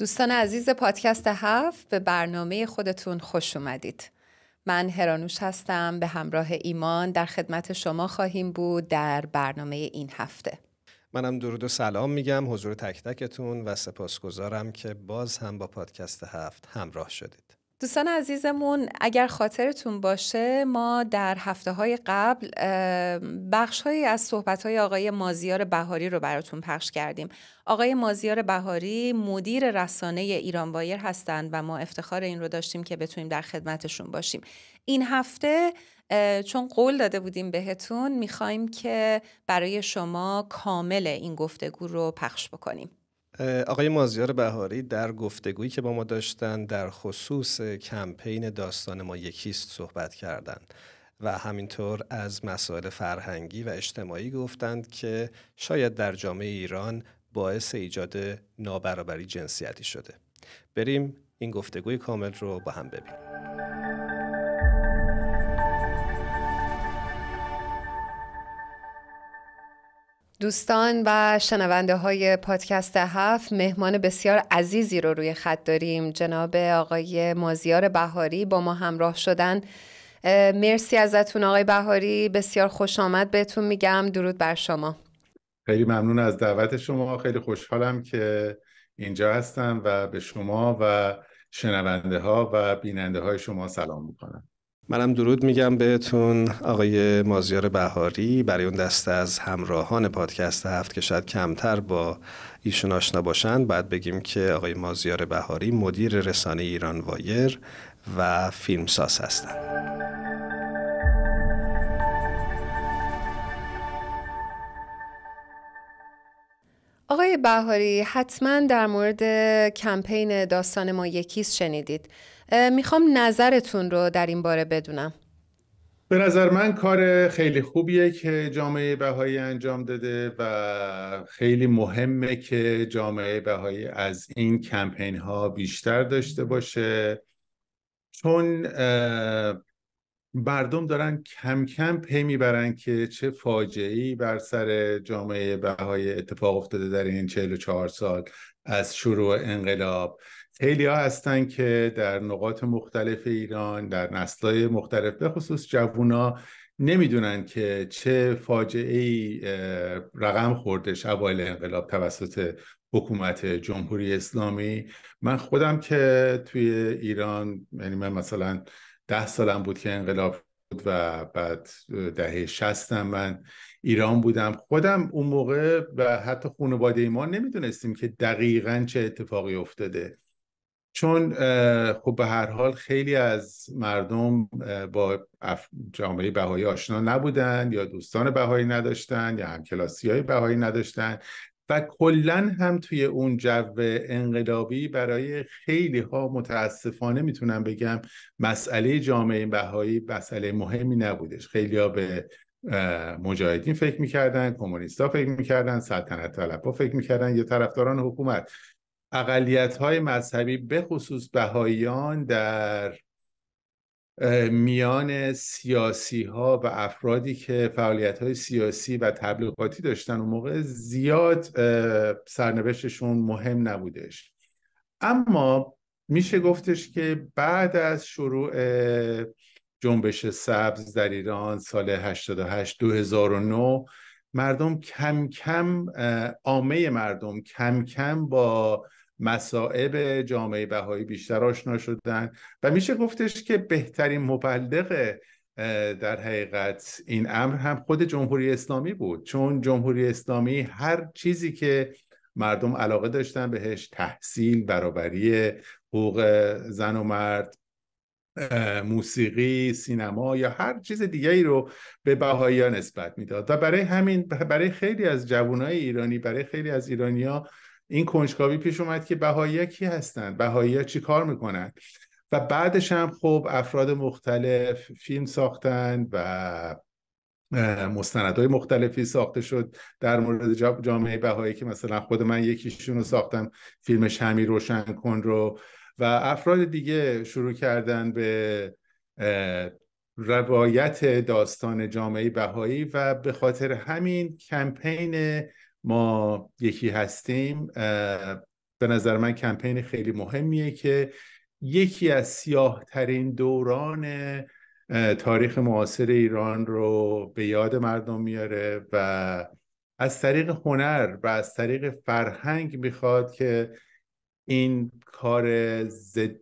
دوستان عزیز پادکست هفت به برنامه خودتون خوش اومدید. من هرانوش هستم به همراه ایمان در خدمت شما خواهیم بود در برنامه این هفته. منم درود و سلام میگم حضور تک تکتون و سپاسگزارم که باز هم با پادکست هفت همراه شدید. دوستان عزیزمون اگر خاطرتون باشه ما در هفته های قبل بخش های از صحبت های آقای مازیار بهاری رو براتون پخش کردیم آقای مازیار بهاری مدیر رسانه ایران وایر هستند و ما افتخار این رو داشتیم که بتونیم در خدمتشون باشیم این هفته چون قول داده بودیم بهتون میخوایم که برای شما کامل این گفتگو رو پخش بکنیم آقای مازیار بهاری در گفتگویی که با ما داشتن در خصوص کمپین داستان ما یکیست صحبت کردند و همینطور از مسائل فرهنگی و اجتماعی گفتند که شاید در جامعه ایران باعث ایجاد نابرابری جنسیتی شده بریم این گفتگوی کامل رو با هم ببینیم دوستان و شنونده های پادکست هفت مهمان بسیار عزیزی رو روی خط داریم جناب آقای مازیار بهاری با ما همراه شدن مرسی ازتون آقای بهاری بسیار خوش آمد بهتون میگم درود بر شما خیلی ممنون از دعوت شما خیلی خوشحالم که اینجا هستم و به شما و شنونده ها و بیننده های شما سلام میکنم منم درود میگم بهتون آقای مازیار بهاری برای اون دست از همراهان پادکست هفت که شاید کمتر با ایشون آشنا باشند بعد بگیم که آقای مازیار بهاری مدیر رسانه ایران وایر و فیلمساز هستند آقای بهاری حتما در مورد کمپین داستان ما یکیست شنیدید میخوام نظرتون رو در این باره بدونم به نظر من کار خیلی خوبیه که جامعه بهایی انجام داده و خیلی مهمه که جامعه بهایی از این کمپین ها بیشتر داشته باشه چون مردم دارن کم کم پی میبرن که چه فاجعه بر سر جامعه بهایی اتفاق افتاده در این 44 سال از شروع انقلاب خیلی ها هستن که در نقاط مختلف ایران در نسلهای مختلف به خصوص جوونا نمیدونن که چه فاجعه ای رقم خوردش اوایل انقلاب توسط حکومت جمهوری اسلامی من خودم که توی ایران یعنی من مثلا ده سالم بود که انقلاب بود و بعد دهه شستم من ایران بودم خودم اون موقع و حتی خانواده ما نمیدونستیم که دقیقا چه اتفاقی افتاده چون خب به هر حال خیلی از مردم با جامعه بهایی آشنا نبودن یا دوستان بهایی نداشتن یا کلاسی های بهایی نداشتن و کلا هم توی اون جو انقلابی برای خیلی ها متاسفانه میتونم بگم مسئله جامعه بهایی مسئله مهمی نبودش خیلی ها به مجاهدین فکر میکردن ها فکر میکردن سلطنت ها فکر میکردن یه طرفداران حکومت اقلیت های مذهبی به خصوص بهاییان در میان سیاسی ها و افرادی که فعالیت های سیاسی و تبلیغاتی داشتن اون موقع زیاد سرنوشتشون مهم نبودش اما میشه گفتش که بعد از شروع جنبش سبز در ایران سال 88 2009 مردم کم کم عامه مردم کم کم با مسائب جامعه بهایی بیشتر آشنا شدن و میشه گفتش که بهترین مبلغ در حقیقت این امر هم خود جمهوری اسلامی بود چون جمهوری اسلامی هر چیزی که مردم علاقه داشتن بهش تحصیل برابری حقوق زن و مرد موسیقی سینما یا هر چیز دیگری رو به بهایی نسبت میداد و برای همین برای خیلی از جوانای ایرانی برای خیلی از ایرانیا این کنجکاوی پیش اومد که بهایی کی هستند بهایی چی کار میکنن و بعدش هم خب افراد مختلف فیلم ساختن و مستندهای مختلفی ساخته شد در مورد جامعه بهایی که مثلا خود من یکیشون رو ساختم فیلم شمی روشن کن رو و افراد دیگه شروع کردن به روایت داستان جامعه بهایی و به خاطر همین کمپین ما یکی هستیم به نظر من کمپین خیلی مهمیه که یکی از سیاه ترین دوران تاریخ معاصر ایران رو به یاد مردم میاره و از طریق هنر و از طریق فرهنگ میخواد که این کار ضد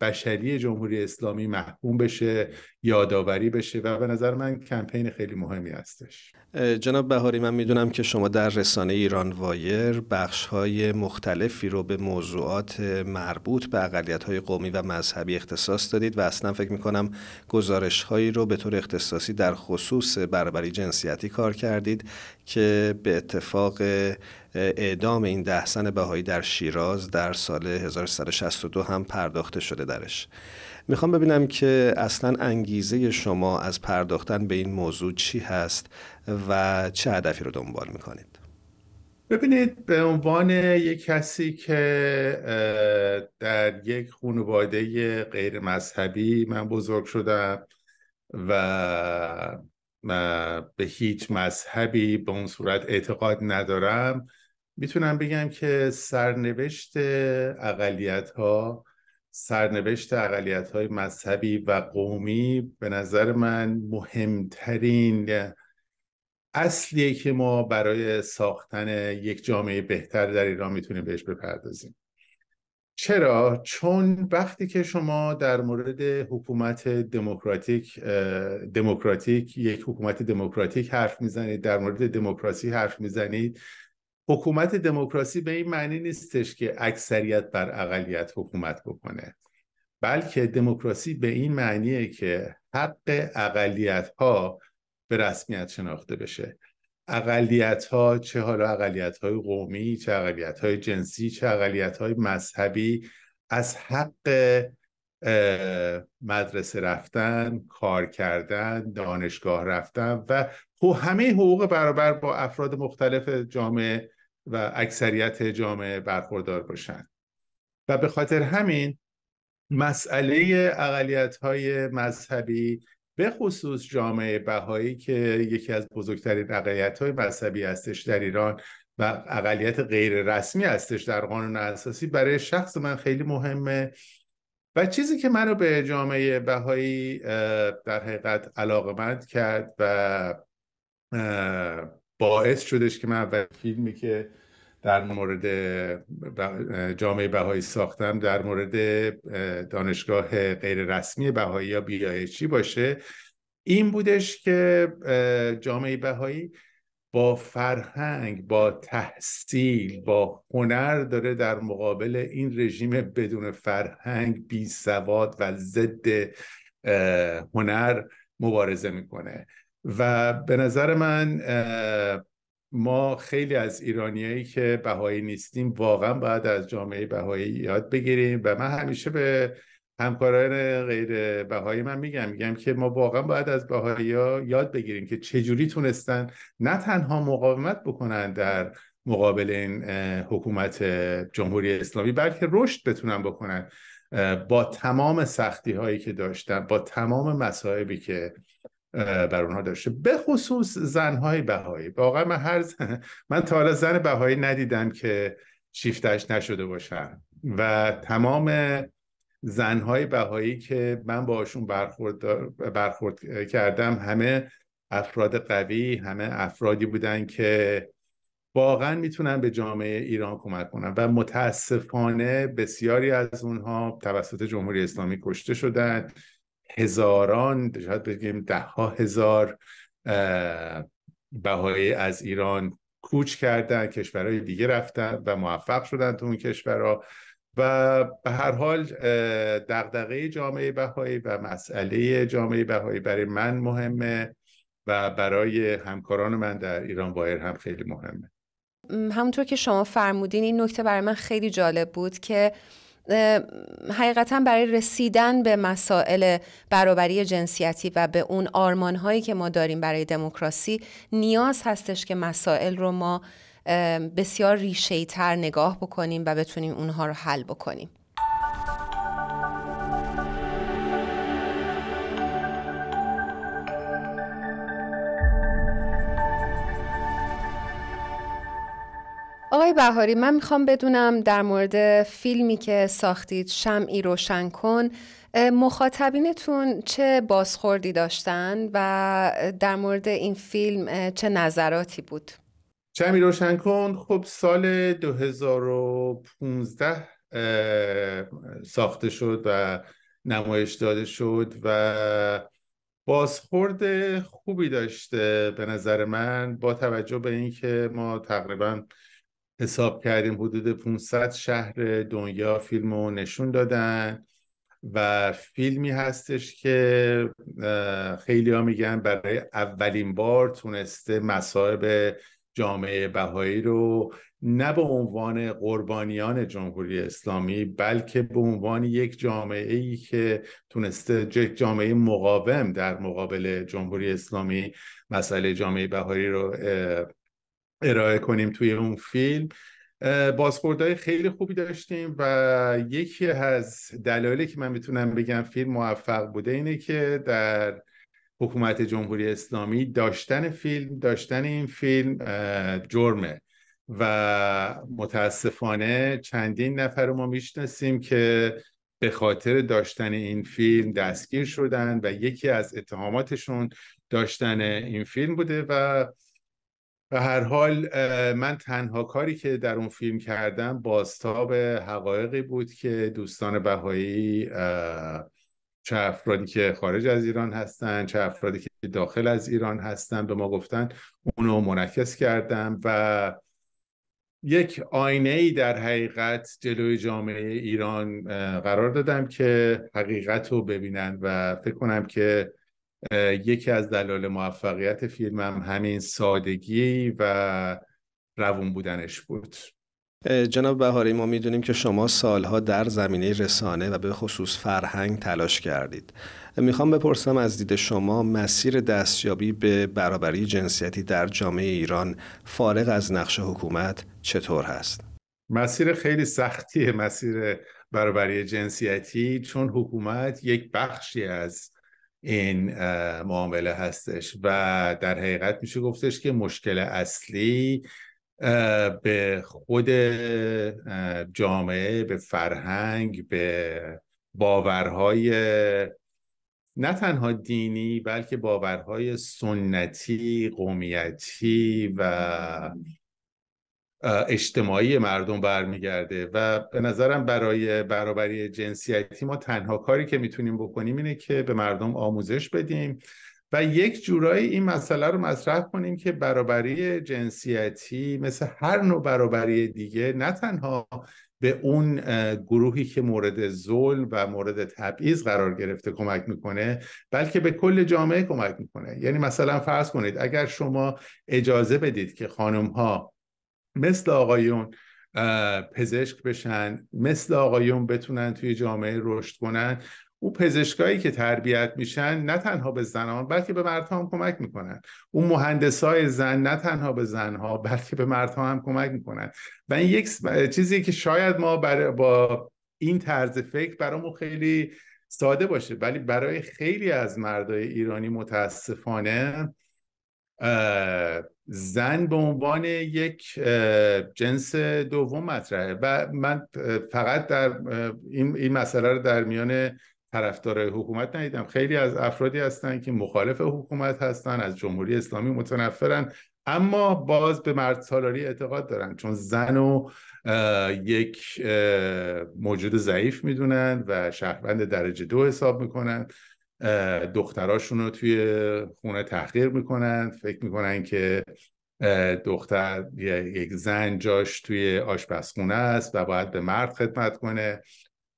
بشری جمهوری اسلامی محکوم بشه یادآوری بشه و به نظر من کمپین خیلی مهمی هستش جناب بهاری من میدونم که شما در رسانه ایران وایر بخش های مختلفی رو به موضوعات مربوط به اقلیت های قومی و مذهبی اختصاص دادید و اصلا فکر میکنم گزارش هایی رو به طور اختصاصی در خصوص برابری جنسیتی کار کردید که به اتفاق اعدام این دهسن بهایی در شیراز در سال 1362 هم پرداخته شده درش میخوام ببینم که اصلا انگیزه شما از پرداختن به این موضوع چی هست و چه هدفی رو دنبال میکنید ببینید به عنوان یک کسی که در یک خانواده غیر مذهبی من بزرگ شدم و به هیچ مذهبی به اون صورت اعتقاد ندارم میتونم بگم که سرنوشت اقلیت ها سرنوشت اقلیت های مذهبی و قومی به نظر من مهمترین اصلیه که ما برای ساختن یک جامعه بهتر در ایران میتونیم بهش بپردازیم چرا؟ چون وقتی که شما در مورد حکومت دموکراتیک دموکراتیک یک حکومت دموکراتیک حرف میزنید در مورد دموکراسی حرف میزنید حکومت دموکراسی به این معنی نیستش که اکثریت بر اقلیت حکومت بکنه بلکه دموکراسی به این معنیه که حق اقلیت ها به رسمیت شناخته بشه اقلیت ها چه حالا اقلیت های قومی چه اقلیت های جنسی چه اقلیت های مذهبی از حق مدرسه رفتن کار کردن دانشگاه رفتن و خب همه حقوق برابر با افراد مختلف جامعه و اکثریت جامعه برخوردار باشند و به خاطر همین مسئله اقلیت های مذهبی به خصوص جامعه بهایی که یکی از بزرگترین اقلیت های مذهبی هستش در ایران و اقلیت غیر رسمی هستش در قانون اساسی برای شخص من خیلی مهمه و چیزی که منو به جامعه بهایی در حقیقت علاقمند کرد و باعث شدش که من اول فیلمی که در مورد جامعه بهایی ساختم در مورد دانشگاه غیر رسمی بهایی یا بیایشی باشه این بودش که جامعه بهایی با فرهنگ با تحصیل با هنر داره در مقابل این رژیم بدون فرهنگ بی سواد و ضد هنر مبارزه میکنه و به نظر من ما خیلی از ایرانیایی که بهایی نیستیم واقعا باید از جامعه بهایی یاد بگیریم و من همیشه به همکاران غیر بهایی من میگم میگم که ما واقعا باید از بهایی ها یاد بگیریم که چجوری تونستن نه تنها مقاومت بکنن در مقابل این حکومت جمهوری اسلامی بلکه رشد بتونن بکنن با تمام سختی هایی که داشتن با تمام مصائبی که بر اونها داشته به خصوص زنهای بهایی واقعا من هر زن... من تا حالا زن بهایی ندیدم که شیفتش نشده باشن و تمام زنهای بهایی که من باشون برخورد, برخورد کردم همه افراد قوی همه افرادی بودن که واقعا میتونن به جامعه ایران کمک کنن و متاسفانه بسیاری از اونها توسط جمهوری اسلامی کشته شدن هزاران شاید بگیم ده ها هزار بهایی از ایران کوچ کردن کشورهای دیگه رفتن و موفق شدن تو اون کشورها و به هر حال دغدغه جامعه بهایی و مسئله جامعه بهایی برای من مهمه و برای همکاران من در ایران وایر هم خیلی مهمه همونطور که شما فرمودین این نکته برای من خیلی جالب بود که حقیقتا برای رسیدن به مسائل برابری جنسیتی و به اون آرمانهایی که ما داریم برای دموکراسی نیاز هستش که مسائل رو ما بسیار ریشه تر نگاه بکنیم و بتونیم اونها رو حل بکنیم آقای بهاری من میخوام بدونم در مورد فیلمی که ساختید شمعی روشن کن مخاطبینتون چه بازخوردی داشتن و در مورد این فیلم چه نظراتی بود؟ شمعی روشن کن خب سال 2015 ساخته شد و نمایش داده شد و بازخورد خوبی داشته به نظر من با توجه به اینکه ما تقریبا حساب کردیم حدود 500 شهر دنیا فیلم رو نشون دادن و فیلمی هستش که خیلی ها میگن برای اولین بار تونسته مصائب جامعه بهایی رو نه به عنوان قربانیان جمهوری اسلامی بلکه به عنوان یک جامعه ای که تونسته جامعه مقاوم در مقابل جمهوری اسلامی مسئله جامعه بهایی رو ارائه کنیم توی اون فیلم بازخوردهای خیلی خوبی داشتیم و یکی از دلایلی که من میتونم بگم فیلم موفق بوده اینه که در حکومت جمهوری اسلامی داشتن فیلم داشتن این فیلم جرمه و متاسفانه چندین نفر رو ما میشناسیم که به خاطر داشتن این فیلم دستگیر شدن و یکی از اتهاماتشون داشتن این فیلم بوده و به هر حال من تنها کاری که در اون فیلم کردم باستاب حقایقی بود که دوستان بهایی چه افرادی که خارج از ایران هستن چه افرادی که داخل از ایران هستن به ما گفتن اونو منعکس کردم و یک آینه ای در حقیقت جلوی جامعه ایران قرار دادم که حقیقت رو ببینن و فکر کنم که یکی از دلایل موفقیت فیلم همین سادگی و روون بودنش بود جناب بهاری ما میدونیم که شما سالها در زمینه رسانه و به خصوص فرهنگ تلاش کردید میخوام بپرسم از دید شما مسیر دستیابی به برابری جنسیتی در جامعه ایران فارغ از نقش حکومت چطور هست؟ مسیر خیلی سختیه مسیر برابری جنسیتی چون حکومت یک بخشی از این معامله هستش و در حقیقت میشه گفتش که مشکل اصلی به خود جامعه به فرهنگ به باورهای نه تنها دینی بلکه باورهای سنتی قومیتی و اجتماعی مردم برمیگرده و به نظرم برای برابری جنسیتی ما تنها کاری که میتونیم بکنیم اینه که به مردم آموزش بدیم و یک جورایی این مسئله رو مطرح کنیم که برابری جنسیتی مثل هر نوع برابری دیگه نه تنها به اون گروهی که مورد ظلم و مورد تبعیض قرار گرفته کمک میکنه بلکه به کل جامعه کمک میکنه یعنی مثلا فرض کنید اگر شما اجازه بدید که خانم ها مثل آقایون پزشک بشن مثل آقایون بتونن توی جامعه رشد کنن او پزشکایی که تربیت میشن نه تنها به زنان بلکه به مردها هم کمک میکنن اون مهندسای زن نه تنها به زنها بلکه به مردها هم کمک میکنن و این یک چیزی که شاید ما با این طرز فکر برامون خیلی ساده باشه ولی برای خیلی از مردای ایرانی متاسفانه زن به عنوان یک جنس دوم مطرحه و من فقط در این, این مسئله رو در میان طرفدار حکومت ندیدم خیلی از افرادی هستند که مخالف حکومت هستند از جمهوری اسلامی متنفرن اما باز به مرد سالاری اعتقاد دارن چون زن و یک موجود ضعیف میدونن و شهروند درجه دو حساب میکنن دختراشون رو توی خونه تحقیر میکنن فکر میکنن که دختر یک زن جاش توی آشپزخونه است و باید به مرد خدمت کنه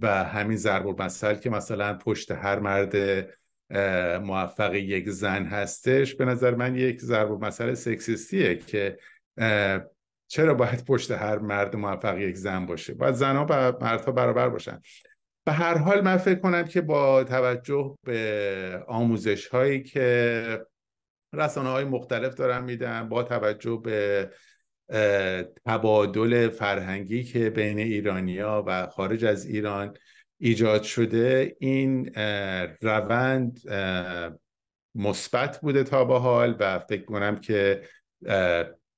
و همین ضرب مسئله که مثلا پشت هر مرد موفق یک زن هستش به نظر من یک ضرب مسئله سکسیستیه که چرا باید پشت هر مرد موفق یک زن باشه باید زنها و مردها برابر باشن به هر حال من فکر کنم که با توجه به آموزش هایی که رسانه های مختلف دارن میدن با توجه به تبادل فرهنگی که بین ایرانیا و خارج از ایران ایجاد شده این روند مثبت بوده تا به حال و فکر کنم که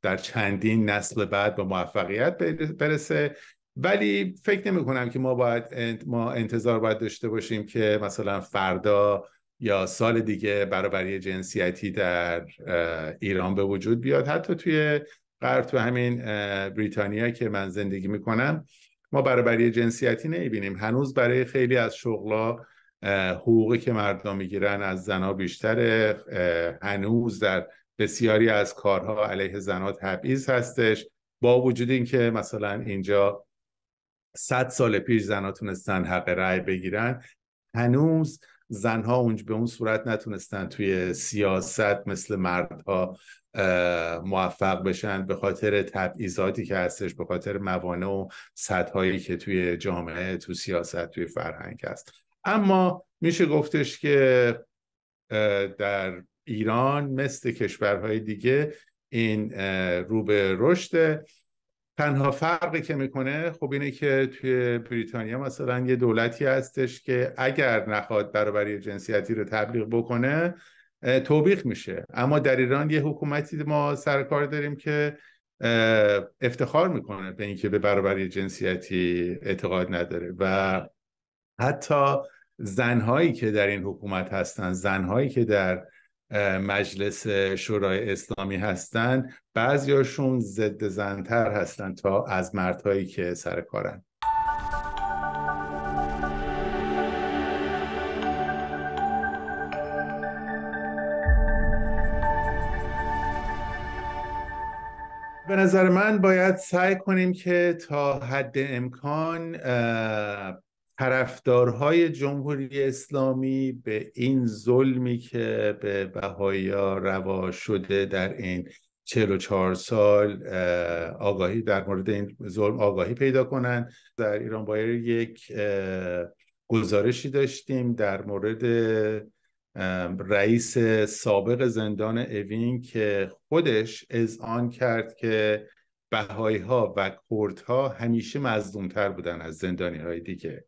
در چندین نسل بعد به موفقیت برسه ولی فکر نمی کنم که ما باید ما انتظار باید داشته باشیم که مثلا فردا یا سال دیگه برابری جنسیتی در ایران به وجود بیاد حتی توی غرب تو همین بریتانیا که من زندگی کنم ما برابری جنسیتی نمیبینیم هنوز برای خیلی از شغلا حقوقی که مردم میگیرن از زنا بیشتره هنوز در بسیاری از کارها علیه زنا تبعیض هستش با وجود اینکه مثلا اینجا صد سال پیش زنها تونستن حق رأی بگیرن هنوز زنها اونج به اون صورت نتونستن توی سیاست مثل مردها موفق بشن به خاطر تبعیضاتی که هستش به خاطر موانع و سدهایی که توی جامعه تو سیاست توی فرهنگ هست اما میشه گفتش که در ایران مثل کشورهای دیگه این روبه به تنها فرقی که میکنه خب اینه که توی بریتانیا مثلا یه دولتی هستش که اگر نخواد برابری جنسیتی رو تبلیغ بکنه توبیخ میشه اما در ایران یه حکومتی ما سرکار داریم که افتخار میکنه به اینکه به برابری جنسیتی اعتقاد نداره و حتی زنهایی که در این حکومت هستن زنهایی که در مجلس شورای اسلامی هستند بعضیاشون ضد زنتر هستند تا از مردهایی که سر کارن به نظر من باید سعی کنیم که تا حد امکان طرفدارهای جمهوری اسلامی به این ظلمی که به بهایی روا شده در این 44 سال آگاهی در مورد این ظلم آگاهی پیدا کنند در ایران بایر یک گزارشی داشتیم در مورد رئیس سابق زندان اوین که خودش از آن کرد که بهایی ها و کردها همیشه مزدومتر بودن از زندانی های دیگه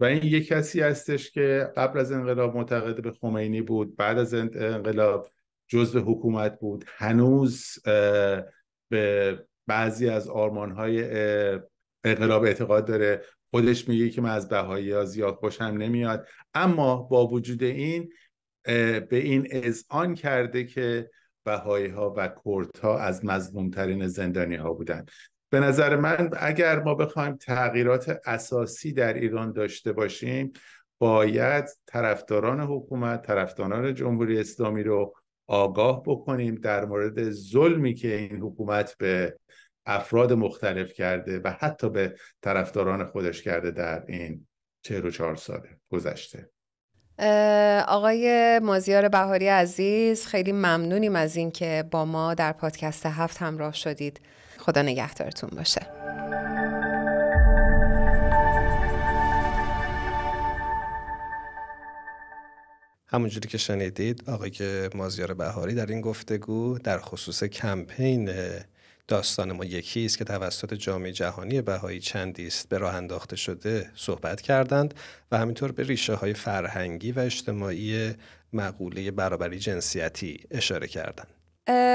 و این یک کسی هستش که قبل از انقلاب معتقد به خمینی بود بعد از انقلاب جزء حکومت بود هنوز به بعضی از آرمانهای انقلاب اعتقاد داره خودش میگه که من از بهایی ها زیاد خوشم نمیاد اما با وجود این به این اذعان کرده که بهایی ها و کورت ها از مظلومترین زندانی ها بودن به نظر من اگر ما بخوایم تغییرات اساسی در ایران داشته باشیم باید طرفداران حکومت طرفداران جمهوری اسلامی رو آگاه بکنیم در مورد ظلمی که این حکومت به افراد مختلف کرده و حتی به طرفداران خودش کرده در این 44 ساله گذشته آقای مازیار بهاری عزیز خیلی ممنونیم از اینکه با ما در پادکست هفت همراه شدید خدا نگهدارتون باشه همونجوری که شنیدید آقای مازیار بهاری در این گفتگو در خصوص کمپین داستان ما یکی است که توسط جامعه جهانی بهایی چندی است به راه انداخته شده صحبت کردند و همینطور به ریشه های فرهنگی و اجتماعی مقوله برابری جنسیتی اشاره کردند.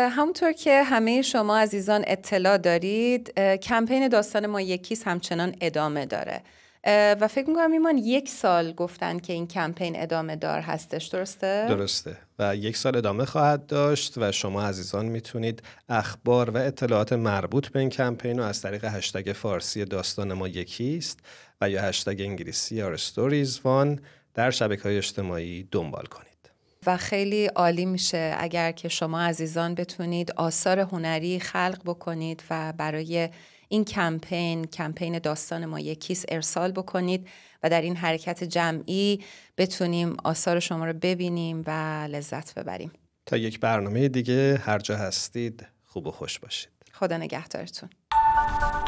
همونطور که همه شما عزیزان اطلاع دارید کمپین داستان ما یکیس همچنان ادامه داره و فکر میکنم ایمان یک سال گفتن که این کمپین ادامه دار هستش درسته؟ درسته و یک سال ادامه خواهد داشت و شما عزیزان میتونید اخبار و اطلاعات مربوط به این کمپین رو از طریق هشتگ فارسی داستان ما یکیست و یا هشتگ انگلیسی Our Stories One در شبکه های اجتماعی دنبال کنید و خیلی عالی میشه اگر که شما عزیزان بتونید آثار هنری خلق بکنید و برای این کمپین کمپین داستان ما یکیس ارسال بکنید و در این حرکت جمعی بتونیم آثار شما رو ببینیم و لذت ببریم تا یک برنامه دیگه هر جا هستید خوب و خوش باشید خدا نگهدارتون